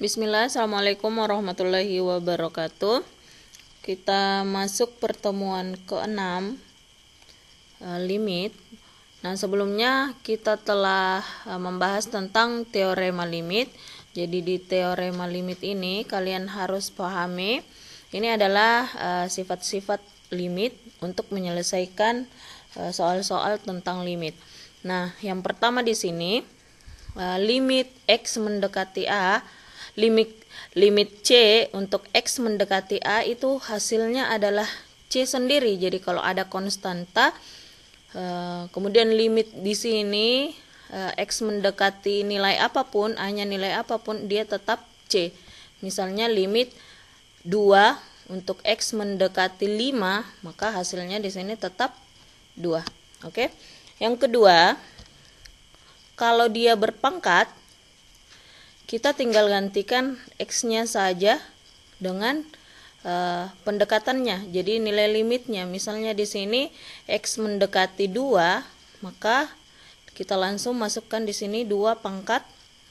Bismillah, Assalamualaikum warahmatullahi wabarakatuh. Kita masuk pertemuan ke-6 eh, limit. Nah, sebelumnya kita telah eh, membahas tentang teorema limit. Jadi di teorema limit ini kalian harus pahami ini adalah eh, sifat-sifat limit untuk menyelesaikan soal-soal tentang limit. Nah, yang pertama di sini limit x mendekati a Limit limit C untuk X mendekati A itu hasilnya adalah C sendiri. Jadi kalau ada konstanta eh, kemudian limit di sini eh, X mendekati nilai apapun, hanya nilai apapun, dia tetap C. Misalnya limit 2 untuk X mendekati 5, maka hasilnya di sini tetap 2. Oke. Yang kedua, kalau dia berpangkat, kita tinggal gantikan x-nya saja dengan uh, pendekatannya. Jadi nilai limitnya misalnya di sini x mendekati 2, maka kita langsung masukkan di sini 2 pangkat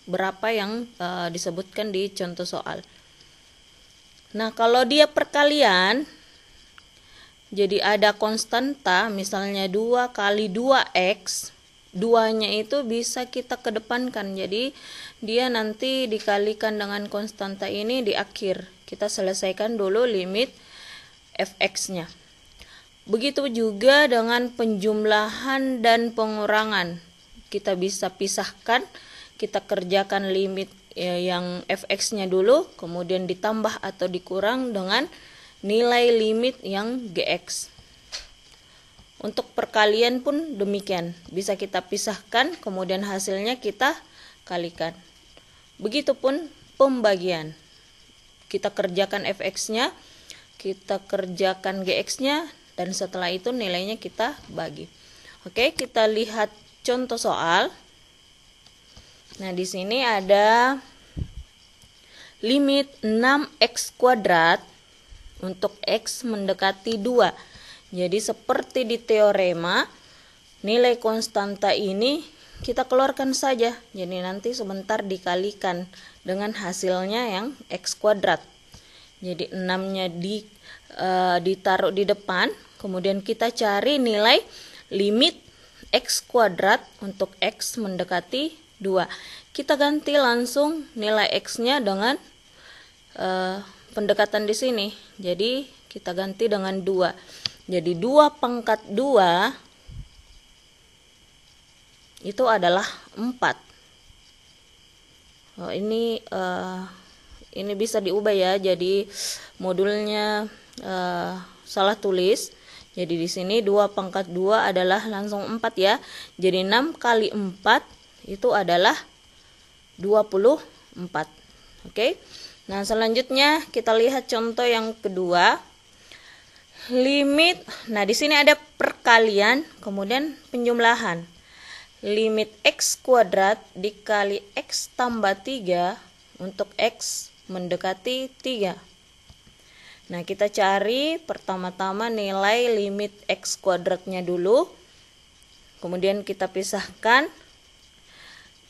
berapa yang uh, disebutkan di contoh soal. Nah, kalau dia perkalian jadi ada konstanta misalnya 2 kali 2x duanya itu bisa kita kedepankan jadi dia nanti dikalikan dengan konstanta ini di akhir kita selesaikan dulu limit fx nya begitu juga dengan penjumlahan dan pengurangan kita bisa pisahkan kita kerjakan limit ya, yang fx nya dulu kemudian ditambah atau dikurang dengan nilai limit yang gx untuk perkalian pun demikian, bisa kita pisahkan, kemudian hasilnya kita kalikan. Begitupun pembagian. Kita kerjakan fx-nya, kita kerjakan gx-nya, dan setelah itu nilainya kita bagi. Oke, kita lihat contoh soal. Nah, di sini ada limit 6x kuadrat untuk x mendekati 2 jadi seperti di teorema, nilai konstanta ini kita keluarkan saja. Jadi nanti sebentar dikalikan dengan hasilnya yang x kuadrat. Jadi 6-nya di e, ditaruh di depan, kemudian kita cari nilai limit x kuadrat untuk x mendekati 2. Kita ganti langsung nilai x-nya dengan e, pendekatan di sini. Jadi kita ganti dengan 2. Jadi dua pangkat dua itu adalah empat. Oh, ini uh, ini bisa diubah ya. Jadi modulnya uh, salah tulis. Jadi di sini 2 pangkat dua adalah langsung empat ya. Jadi 6 kali empat itu adalah 24. Oke. Okay? Nah, selanjutnya kita lihat contoh yang kedua limit. Nah, di sini ada perkalian, kemudian penjumlahan. Limit x kuadrat dikali x tambah 3 untuk x mendekati 3. Nah, kita cari pertama-tama nilai limit x kuadratnya dulu. Kemudian kita pisahkan.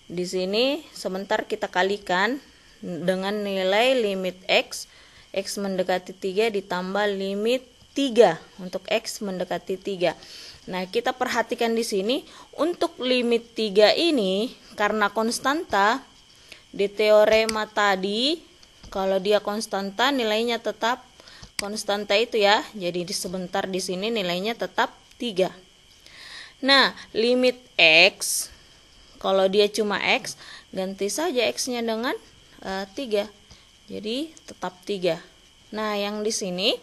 Di sini sebentar kita kalikan dengan nilai limit x x mendekati 3 ditambah limit 3 untuk X mendekati 3 Nah kita perhatikan di sini untuk limit 3 ini karena konstanta di teorema tadi kalau dia konstanta nilainya tetap konstanta itu ya jadi sebentar di sini nilainya tetap 3 Nah limit X kalau dia cuma X ganti saja X nya dengan uh, eh, 3 jadi tetap 3 Nah yang di sini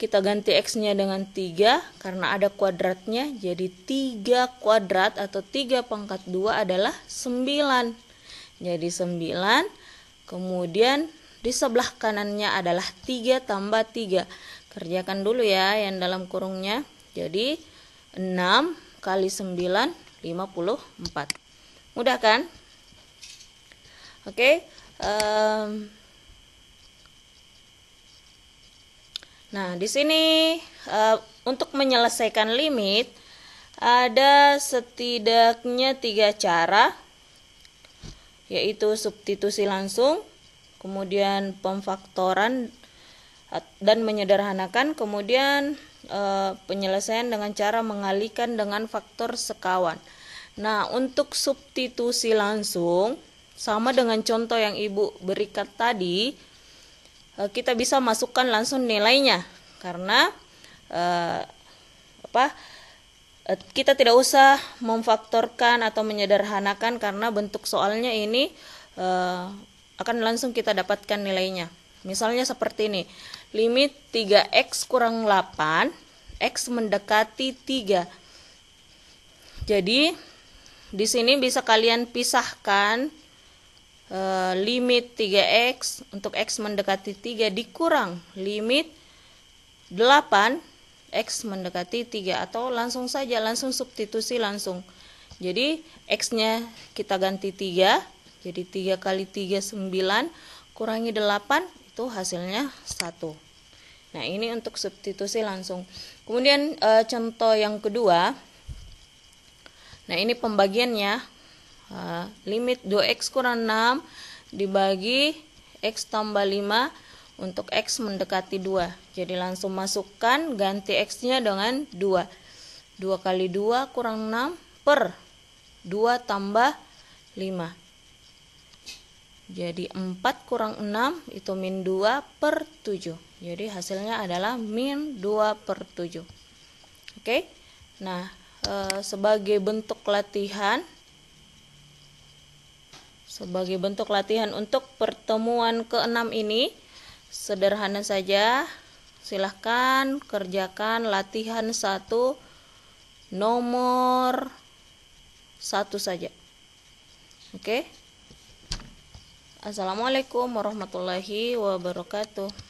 kita ganti X-nya dengan 3 karena ada kuadratnya jadi 3 kuadrat atau 3 pangkat 2 adalah 9 jadi 9 kemudian di sebelah kanannya adalah 3 tambah 3 kerjakan dulu ya yang dalam kurungnya jadi 6 kali 9 54 mudah kan oke okay. um, Nah, di sini uh, untuk menyelesaikan limit ada setidaknya tiga cara, yaitu substitusi langsung, kemudian pemfaktoran dan menyederhanakan, kemudian e, penyelesaian dengan cara mengalihkan dengan faktor sekawan. Nah, untuk substitusi langsung sama dengan contoh yang Ibu berikan tadi, Eh, kita bisa masukkan langsung nilainya karena eh, apa eh, kita tidak usah memfaktorkan atau menyederhanakan karena bentuk soalnya ini eh, akan langsung kita dapatkan nilainya. Misalnya seperti ini. Limit 3x kurang 8, x mendekati 3. Jadi di sini bisa kalian pisahkan e, limit 3x untuk x mendekati 3 dikurang limit 8 x mendekati 3 atau langsung saja langsung substitusi langsung jadi x nya kita ganti 3 jadi 3 kali 3 9 kurangi 8 itu hasilnya 1 nah ini untuk substitusi langsung kemudian e, contoh yang kedua nah ini pembagiannya Ah, limit 2x kurang 6 dibagi x tambah 5 untuk x mendekati 2. Jadi langsung masukkan ganti x-nya dengan 2. 2 kali 2 kurang 6 per 2 tambah 5. Jadi 4 kurang 6 itu min 2 per 7. Jadi hasilnya adalah min 2 per 7. Oke, nah e, sebagai bentuk latihan sebagai bentuk latihan untuk pertemuan keenam ini, sederhana saja. Silahkan kerjakan latihan satu nomor satu saja. Oke. Assalamualaikum warahmatullahi wabarakatuh.